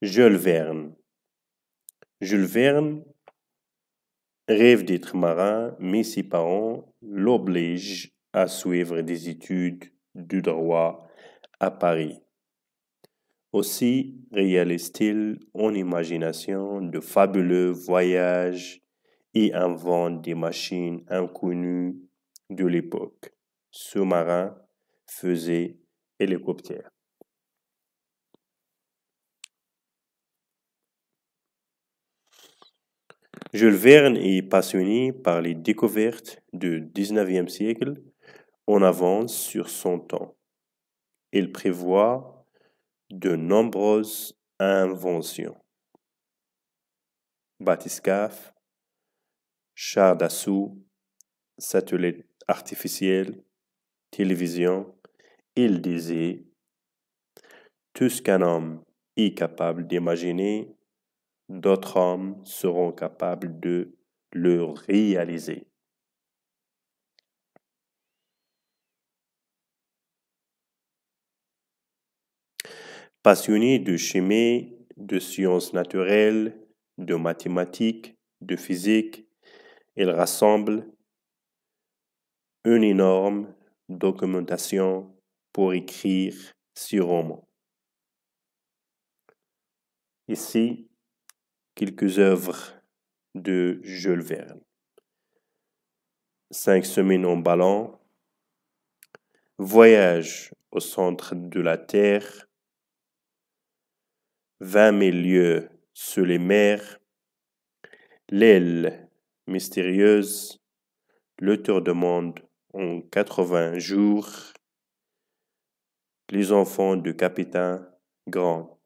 Jules Verne. Jules Verne rêve d'être marin, mais ses parents l'obligent à suivre des études du droit à Paris. Aussi réalise-t-il en imagination de fabuleux voyages et invente des machines inconnues de l'époque. Sous-marin, faisait hélicoptère. Jules Verne est passionné par les découvertes du 19e siècle On avance sur son temps. Il prévoit de nombreuses inventions. Batiscaf, char d'assaut, satellite artificiel, télévision, il disait Tout ce qu'un homme est capable d'imaginer d'autres hommes seront capables de le réaliser. Passionné de chimie, de sciences naturelles, de mathématiques, de physique, il rassemble une énorme documentation pour écrire ses romans. Ici, quelques œuvres de Jules Verne. Cinq semaines en ballon, voyage au centre de la Terre, vingt mille lieues sous les mers, l'aile mystérieuse, le tour de monde en 80 jours, les enfants du capitaine Grand